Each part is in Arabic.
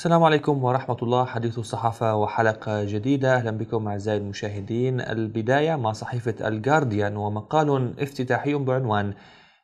السلام عليكم ورحمة الله حديث الصحافة وحلقة جديدة أهلا بكم أعزائي المشاهدين البداية مع صحيفة الجارديان ومقال افتتاحي بعنوان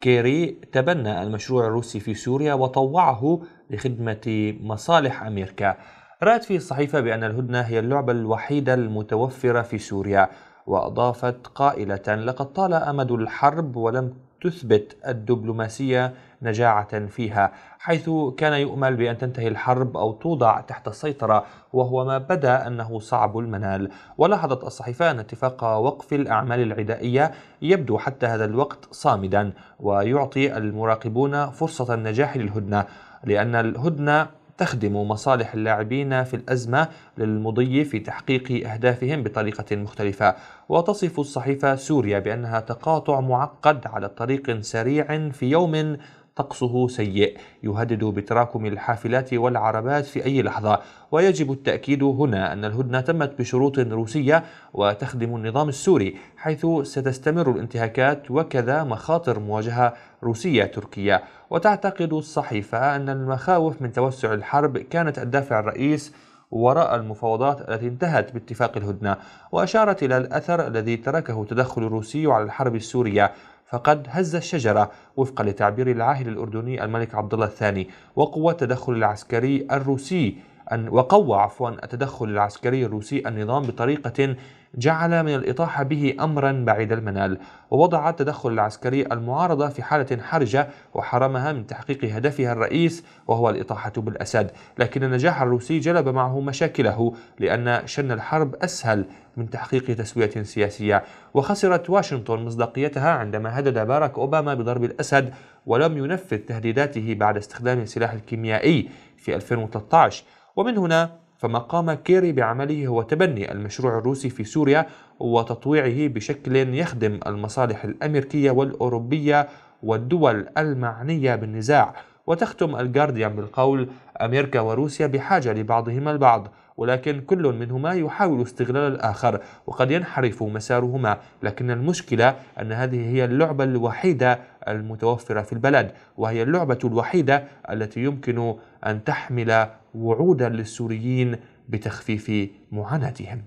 كيري تبنى المشروع الروسي في سوريا وطوعه لخدمة مصالح أمريكا رأت فيه الصحيفة بأن الهدنة هي اللعبة الوحيدة المتوفرة في سوريا وأضافت قائلة لقد طال أمد الحرب ولم تثبت الدبلوماسية نجاعة فيها حيث كان يؤمل بأن تنتهي الحرب أو توضع تحت السيطرة وهو ما بدا أنه صعب المنال ولاحظت الصحيفة أن اتفاق وقف الأعمال العدائية يبدو حتى هذا الوقت صامدا ويعطي المراقبون فرصة النجاح للهدنة لأن الهدنة تخدم مصالح اللاعبين في الأزمة للمضي في تحقيق أهدافهم بطريقة مختلفة وتصف الصحيفة سوريا بأنها تقاطع معقد على طريق سريع في يوم طقسه سيء يهدد بتراكم الحافلات والعربات في أي لحظة ويجب التأكيد هنا أن الهدنة تمت بشروط روسية وتخدم النظام السوري حيث ستستمر الانتهاكات وكذا مخاطر مواجهة روسية تركية وتعتقد الصحيفة أن المخاوف من توسع الحرب كانت الدافع الرئيس وراء المفاوضات التي انتهت باتفاق الهدنة وأشارت إلى الأثر الذي تركه التدخل الروسي على الحرب السورية فقد هز الشجرة وفقا لتعبير العاهل الأردني الملك عبد الله الثاني وقوى التدخل العسكري الروسي أن وقوى عفوا التدخل العسكري الروسي النظام بطريقة جعل من الإطاحة به أمرا بعيد المنال ووضع التدخل العسكري المعارضة في حالة حرجة وحرمها من تحقيق هدفها الرئيس وهو الإطاحة بالأسد لكن النجاح الروسي جلب معه مشاكله لأن شن الحرب أسهل من تحقيق تسوية سياسية وخسرت واشنطن مصداقيتها عندما هدد باراك أوباما بضرب الأسد ولم ينفذ تهديداته بعد استخدام السلاح الكيميائي في 2013 ومن هنا فما قام كيري بعمله هو تبني المشروع الروسي في سوريا وتطويعه بشكل يخدم المصالح الأمريكية والأوروبية والدول المعنية بالنزاع وتختم الجارديان بالقول أمريكا وروسيا بحاجة لبعضهما البعض ولكن كل منهما يحاول استغلال الآخر وقد ينحرف مسارهما لكن المشكلة أن هذه هي اللعبة الوحيدة المتوفرة في البلد وهي اللعبة الوحيدة التي يمكن أن تحمل وعودا للسوريين بتخفيف معاناتهم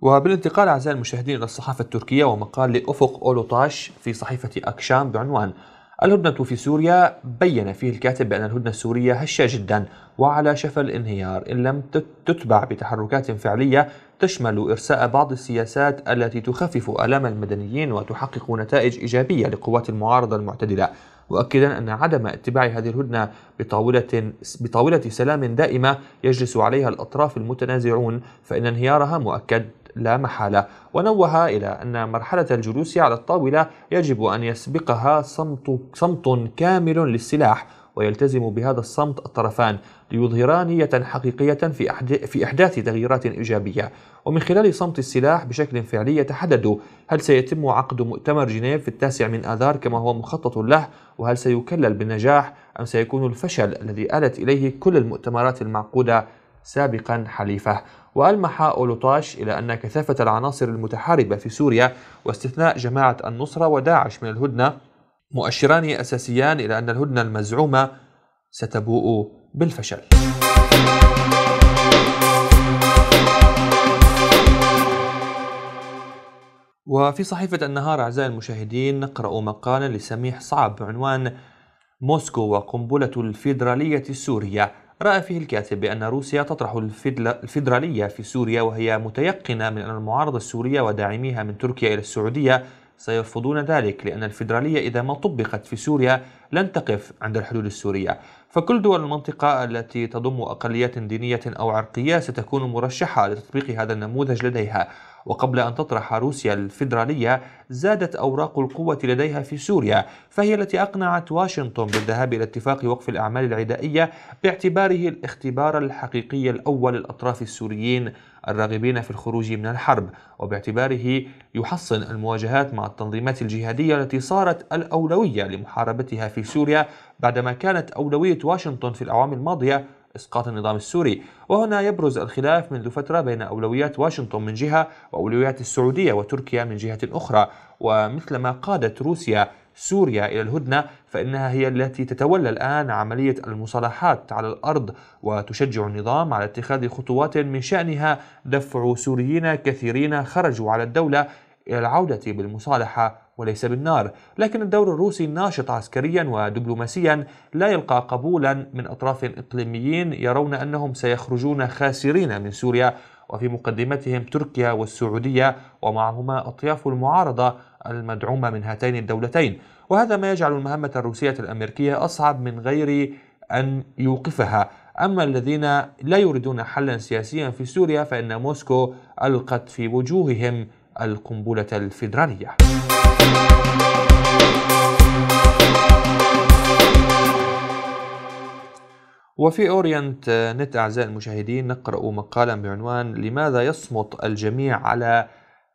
وبالانتقال أعزائي المشاهدين إلى الصحافة التركية ومقال لأفق اولوتاش في صحيفة أكشام بعنوان الهدنة في سوريا بين فيه الكاتب بأن الهدنة السورية هشة جدا وعلى شفا الانهيار إن لم تتبع بتحركات فعلية تشمل إرساء بعض السياسات التي تخفف آلام المدنيين وتحقق نتائج إيجابية لقوات المعارضة المعتدلة مؤكدا أن عدم اتباع هذه الهدنة بطاولة, بطاولة سلام دائمة يجلس عليها الأطراف المتنازعون فإن انهيارها مؤكد لا محالة ونوه إلى أن مرحلة الجلوس على الطاولة يجب أن يسبقها صمت, صمت كامل للسلاح ويلتزم بهذا الصمت الطرفان ليظهرا نية حقيقية في, في إحداث تغييرات إيجابية ومن خلال صمت السلاح بشكل فعلي يتحدد هل سيتم عقد مؤتمر جنيف في التاسع من آذار كما هو مخطط له وهل سيكلل بالنجاح أم سيكون الفشل الذي آلت إليه كل المؤتمرات المعقودة سابقا حليفه وألمح أولوطاش إلى أن كثافة العناصر المتحاربة في سوريا واستثناء جماعة النصرة وداعش من الهدنة مؤشران أساسيان إلى أن الهدنة المزعومة ستبوء بالفشل. وفي صحيفة النهار أعزائي المشاهدين نقرأ مقالا لسميح صعب بعنوان موسكو وقنبلة الفيدرالية السورية رأى فيه الكاتب بأن روسيا تطرح الفيدرالية في سوريا وهي متيقنة من أن المعارضة السورية وداعميها من تركيا إلى السعودية سيرفضون ذلك لأن الفيدرالية إذا ما طبقت في سوريا لن تقف عند الحدود السورية فكل دول المنطقة التي تضم أقليات دينية أو عرقية ستكون مرشحة لتطبيق هذا النموذج لديها وقبل أن تطرح روسيا الفيدرالية زادت أوراق القوة لديها في سوريا فهي التي أقنعت واشنطن بالذهاب إلى اتفاق وقف الأعمال العدائية باعتباره الاختبار الحقيقي الأول للأطراف السوريين الراغبين في الخروج من الحرب وباعتباره يحصن المواجهات مع التنظيمات الجهادية التي صارت الأولوية لمحاربتها في سوريا بعدما كانت أولوية واشنطن في الأعوام الماضية إسقاط النظام السوري وهنا يبرز الخلاف منذ فترة بين أولويات واشنطن من جهة وأولويات السعودية وتركيا من جهة أخرى ومثلما قادت روسيا سوريا إلى الهدنة فإنها هي التي تتولى الآن عملية المصالحات على الأرض وتشجع النظام على اتخاذ خطوات من شأنها دفع سوريين كثيرين خرجوا على الدولة إلى العودة بالمصالحة وليس بالنار لكن الدور الروسي الناشط عسكريا ودبلوماسيا لا يلقى قبولا من أطراف إقليميين يرون أنهم سيخرجون خاسرين من سوريا وفي مقدمتهم تركيا والسعودية ومعهما أطياف المعارضة المدعومة من هاتين الدولتين وهذا ما يجعل المهمة الروسية الأمريكية أصعب من غير أن يوقفها أما الذين لا يريدون حلا سياسيا في سوريا فإن موسكو ألقت في وجوههم القنبلة الفيدرالية وفي أورينت نت أعزائي المشاهدين نقرأ مقالا بعنوان لماذا يصمت الجميع على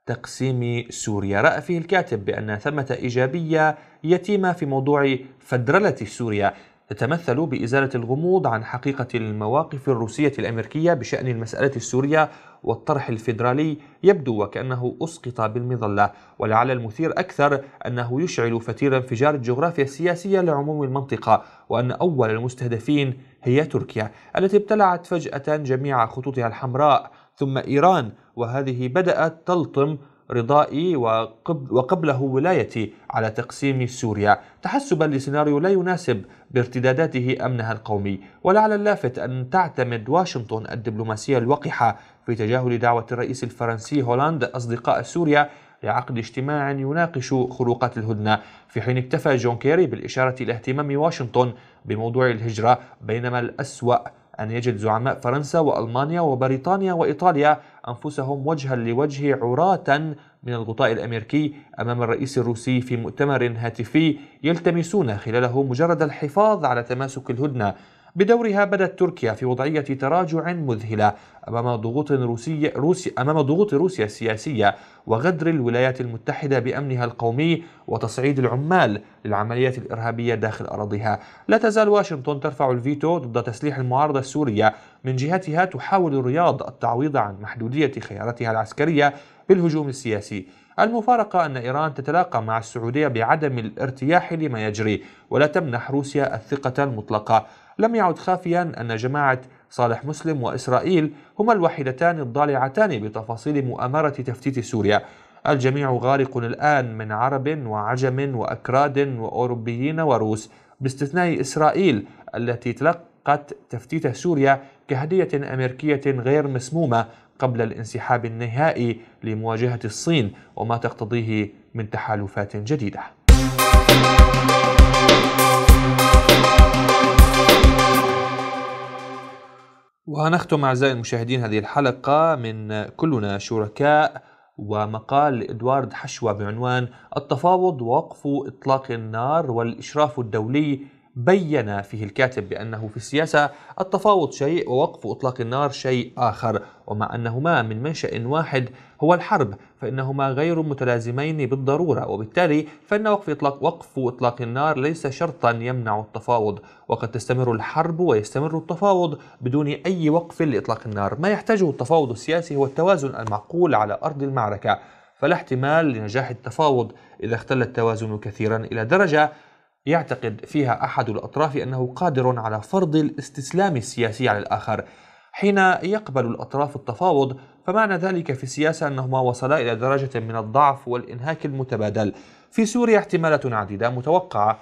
تقسيم سوريا رأى فيه الكاتب بأن ثمة إيجابية يتيمة في موضوع فدرلة سوريا تتمثل بإزالة الغموض عن حقيقة المواقف الروسية الأمريكية بشأن المسألة السورية والطرح الفيدرالي يبدو وكأنه أسقط بالمظلة ولعل المثير أكثر أنه يشعل فتير انفجار الجغرافيا السياسية لعموم المنطقة وأن أول المستهدفين هي تركيا التي ابتلعت فجأة جميع خطوطها الحمراء ثم إيران وهذه بدأت تلطم رضائي وقبل وقبله ولايتي على تقسيم سوريا تحسبا لسيناريو لا يناسب بارتداداته أمنها القومي ولعل اللافت أن تعتمد واشنطن الدبلوماسية الوقحة في تجاهل دعوة الرئيس الفرنسي هولاند أصدقاء سوريا لعقد اجتماع يناقش خروقات الهدنة في حين اكتفى جون كيري بالإشارة إلى اهتمام واشنطن بموضوع الهجرة بينما الأسوأ أن يجد زعماء فرنسا وألمانيا وبريطانيا وإيطاليا أنفسهم وجها لوجه عراة من الغطاء الأمريكي أمام الرئيس الروسي في مؤتمر هاتفي يلتمسون خلاله مجرد الحفاظ على تماسك الهدنة بدورها بدت تركيا في وضعية تراجع مذهلة أمام ضغوط روسية روسي أمام ضغوط روسيا السياسية وغدر الولايات المتحدة بأمنها القومي وتصعيد العمال للعمليات الإرهابية داخل أراضيها لا تزال واشنطن ترفع الفيتو ضد تسليح المعارضة السورية من جهتها تحاول الرياض التعويض عن محدودية خياراتها العسكرية بالهجوم السياسي المفارقة أن إيران تتلاقى مع السعودية بعدم الارتياح لما يجري ولا تمنح روسيا الثقة المطلقة لم يعد خافيا أن جماعة صالح مسلم وإسرائيل هما الوحيدتان الضالعتان بتفاصيل مؤامرة تفتيت سوريا الجميع غارق الآن من عرب وعجم وأكراد وأوروبيين وروس باستثناء إسرائيل التي تلقت تفتيت سوريا كهدية أمريكية غير مسمومة قبل الانسحاب النهائي لمواجهة الصين وما تقتضيه من تحالفات جديدة. ونختم أعزائي المشاهدين هذه الحلقة من كلنا شركاء ومقال لإدوارد حشوة بعنوان التفاوض ووقف إطلاق النار والإشراف الدولي بين فيه الكاتب بأنه في السياسة التفاوض شيء ووقف إطلاق النار شيء آخر ومع أنهما من منشأ واحد هو الحرب فإنهما غير متلازمين بالضرورة وبالتالي فإن وقف إطلاق, وقف إطلاق النار ليس شرطا يمنع التفاوض وقد تستمر الحرب ويستمر التفاوض بدون أي وقف لإطلاق النار ما يحتاجه التفاوض السياسي هو التوازن المعقول على أرض المعركة فلا احتمال لنجاح التفاوض إذا اختل التوازن كثيرا إلى درجة يعتقد فيها أحد الأطراف أنه قادر على فرض الاستسلام السياسي على الآخر حين يقبل الأطراف التفاوض فمعنى ذلك في السياسة أنهما وصلا إلى درجة من الضعف والإنهاك المتبادل في سوريا احتمالات عديدة متوقعة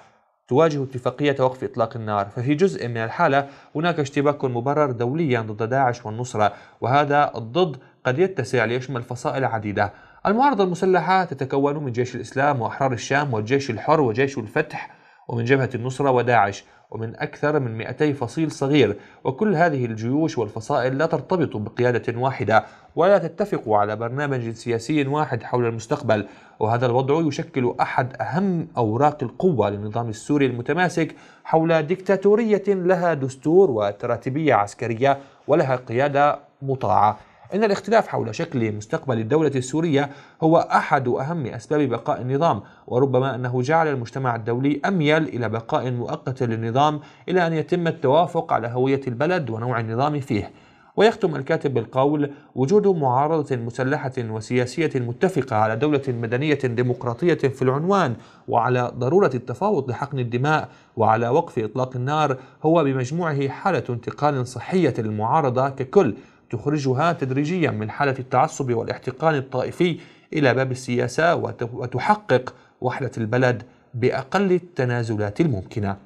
تواجه اتفاقية وقف إطلاق النار ففي جزء من الحالة هناك اشتباك مبرر دوليا ضد داعش والنصرة وهذا الضد قد يتسع ليشمل فصائل عديدة المعارضة المسلحة تتكون من جيش الإسلام وأحرار الشام والجيش الحر وجيش الفتح ومن جبهة النصرة وداعش ومن أكثر من 200 فصيل صغير وكل هذه الجيوش والفصائل لا ترتبط بقيادة واحدة ولا تتفق على برنامج سياسي واحد حول المستقبل وهذا الوضع يشكل أحد أهم أوراق القوة للنظام السوري المتماسك حول ديكتاتورية لها دستور وتراتبية عسكرية ولها قيادة مطاعة إن الاختلاف حول شكل مستقبل الدولة السورية هو أحد أهم أسباب بقاء النظام وربما أنه جعل المجتمع الدولي أميل إلى بقاء مؤقت للنظام إلى أن يتم التوافق على هوية البلد ونوع النظام فيه ويختم الكاتب بالقول وجود معارضة مسلحة وسياسية متفقة على دولة مدنية ديمقراطية في العنوان وعلى ضرورة التفاوض لحقن الدماء وعلى وقف إطلاق النار هو بمجموعه حالة انتقال صحية للمعارضة ككل تخرجها تدريجيا من حالة التعصب والاحتقان الطائفي إلى باب السياسة وتحقق وحدة البلد بأقل التنازلات الممكنة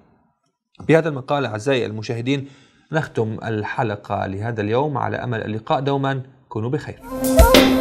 بهذا المقال أعزائي المشاهدين نختم الحلقة لهذا اليوم على أمل اللقاء دوما كونوا بخير